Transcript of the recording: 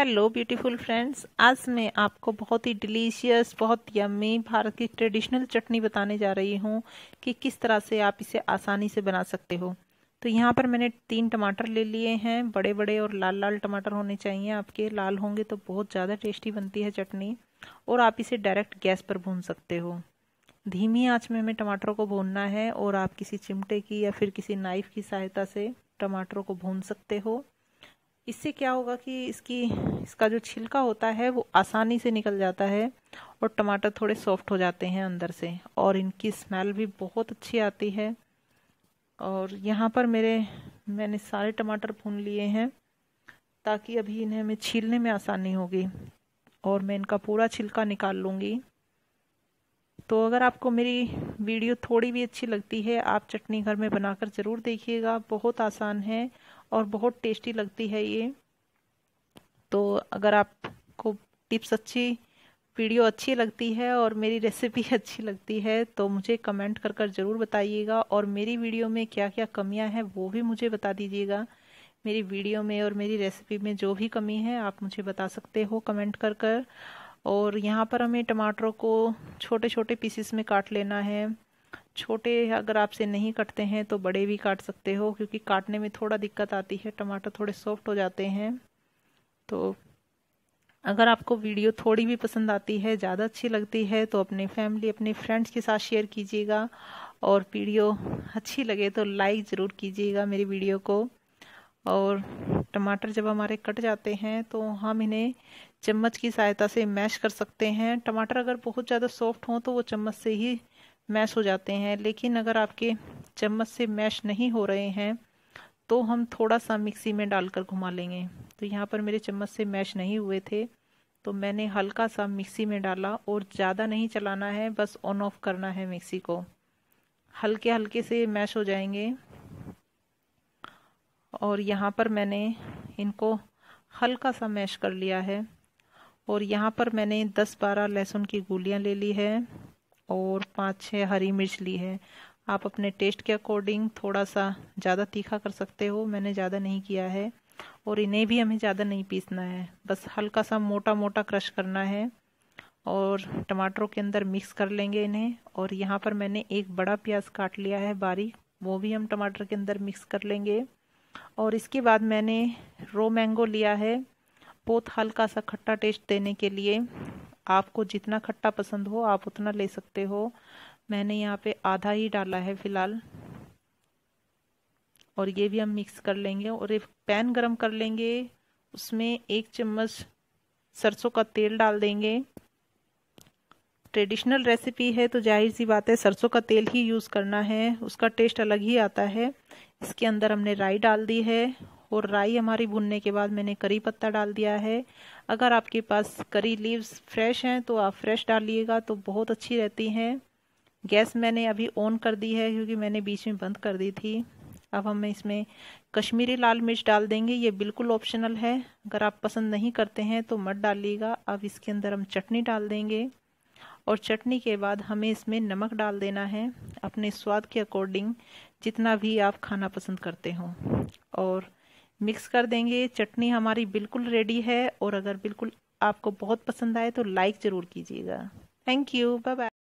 hello beautiful friends आज मैं आपको बहुत ही डिलीशियस बहुत यम्मी भारत की ट्रेडिशनल चटनी बताने जा रही हूँ कि किस तरह से आप इसे आसानी से बना सकते हो तो यहाँ पर मैंने तीन टमाटर ले लिए हैं बड़े बड़े और लाल लाल टमाटर होने चाहिए आपके लाल होंगे तो बहुत ज़्यादा टेस्टी बनती है चटनी और आप इसे डायरेक्ट गैस पर भून सकते हो धीमी आँच में हमें टमाटरों को भूनना है और आप किसी चिमटे की या फिर किसी नाइफ़ की सहायता से टमाटरों को भून सकते हो इससे क्या होगा कि इसकी इसका जो छिलका होता है वो आसानी से निकल जाता है और टमाटर थोड़े सॉफ्ट हो जाते हैं अंदर से और इनकी स्मेल भी बहुत अच्छी आती है और यहाँ पर मेरे मैंने सारे टमाटर भून लिए हैं ताकि अभी इन्हें हमें छीलने में आसानी होगी और मैं इनका पूरा छिलका निकाल लूँगी तो अगर आपको मेरी वीडियो थोड़ी भी अच्छी लगती है आप चटनी घर में बनाकर ज़रूर देखिएगा बहुत आसान है और बहुत टेस्टी लगती है ये तो अगर आपको टिप्स अच्छी वीडियो अच्छी लगती है और मेरी रेसिपी अच्छी लगती है तो मुझे कमेंट कर कर ज़रूर बताइएगा और मेरी वीडियो में क्या क्या कमियां हैं वो भी मुझे बता दीजिएगा मेरी वीडियो में और मेरी रेसिपी में जो भी कमी है आप मुझे बता सकते हो कमेंट कर कर और यहाँ पर हमें टमाटरों को छोटे छोटे पीसेस में काट लेना है छोटे अगर आपसे नहीं कटते हैं तो बड़े भी काट सकते हो क्योंकि काटने में थोड़ा दिक्कत आती है टमाटर थोड़े सॉफ्ट हो जाते हैं तो अगर आपको वीडियो थोड़ी भी पसंद आती है ज़्यादा अच्छी लगती है तो अपने फैमिली अपने फ्रेंड्स के साथ शेयर कीजिएगा और वीडियो अच्छी लगे तो लाइक ज़रूर कीजिएगा मेरी वीडियो को और टमाटर जब हमारे कट जाते हैं तो हम इन्हें चम्मच की सहायता से मैश कर सकते हैं टमाटर अगर बहुत ज़्यादा सॉफ्ट हों तो वो चम्मच से ही मैश हो जाते हैं लेकिन अगर आपके चम्मच से मैश नहीं हो रहे हैं तो हम थोड़ा सा मिक्सी में डालकर घुमा लेंगे तो यहाँ पर मेरे चम्मच से मैश नहीं हुए थे तो मैंने हल्का सा मिक्सी में डाला और ज़्यादा नहीं चलाना है बस ऑन ऑफ करना है मिक्सी को हल्के हल्के से मैश हो जाएंगे और यहाँ पर मैंने इनको हल्का सा मैश कर लिया है और यहाँ पर मैंने 10-12 लहसुन की गोलियाँ ले ली है और पाँच छः हरी मिर्च ली है आप अपने टेस्ट के अकॉर्डिंग थोड़ा सा ज़्यादा तीखा कर सकते हो मैंने ज़्यादा नहीं किया है और इन्हें भी हमें ज़्यादा नहीं पीसना है बस हल्का सा मोटा मोटा क्रश करना है और टमाटरों के अंदर मिक्स कर लेंगे इन्हें और यहाँ पर मैंने एक बड़ा प्याज काट लिया है बारीक वो भी हम टमाटर के अंदर मिक्स कर लेंगे और इसके बाद मैंने रो मैंगो लिया है बहुत हल्का सा खट्टा टेस्ट देने के लिए आपको जितना खट्टा पसंद हो आप उतना ले सकते हो मैंने यहाँ पे आधा ही डाला है फ़िलहाल और ये भी हम मिक्स कर लेंगे और एक पैन गरम कर लेंगे उसमें एक चम्मच सरसों का तेल डाल देंगे ट्रेडिशनल रेसिपी है तो जाहिर सी बात है सरसों का तेल ही यूज़ करना है उसका टेस्ट अलग ही आता है इसके अंदर हमने राई डाल दी है और राई हमारी भुनने के बाद मैंने करी पत्ता डाल दिया है अगर आपके पास करी लीव्स फ्रेश हैं तो आप फ्रेश डालिएगा तो बहुत अच्छी रहती हैं गैस मैंने अभी ऑन कर दी है क्योंकि मैंने बीच में बंद कर दी थी अब हम इसमें कश्मीरी लाल मिर्च डाल देंगे ये बिल्कुल ऑप्शनल है अगर आप पसंद नहीं करते हैं तो मत डालिएगा अब इसके अंदर हम चटनी डाल देंगे और चटनी के बाद हमें इसमें नमक डाल देना है अपने स्वाद के अकॉर्डिंग जितना भी आप खाना पसंद करते हो और मिक्स कर देंगे चटनी हमारी बिल्कुल रेडी है और अगर बिल्कुल आपको बहुत पसंद आए तो लाइक ज़रूर कीजिएगा थैंक यू बाय बाय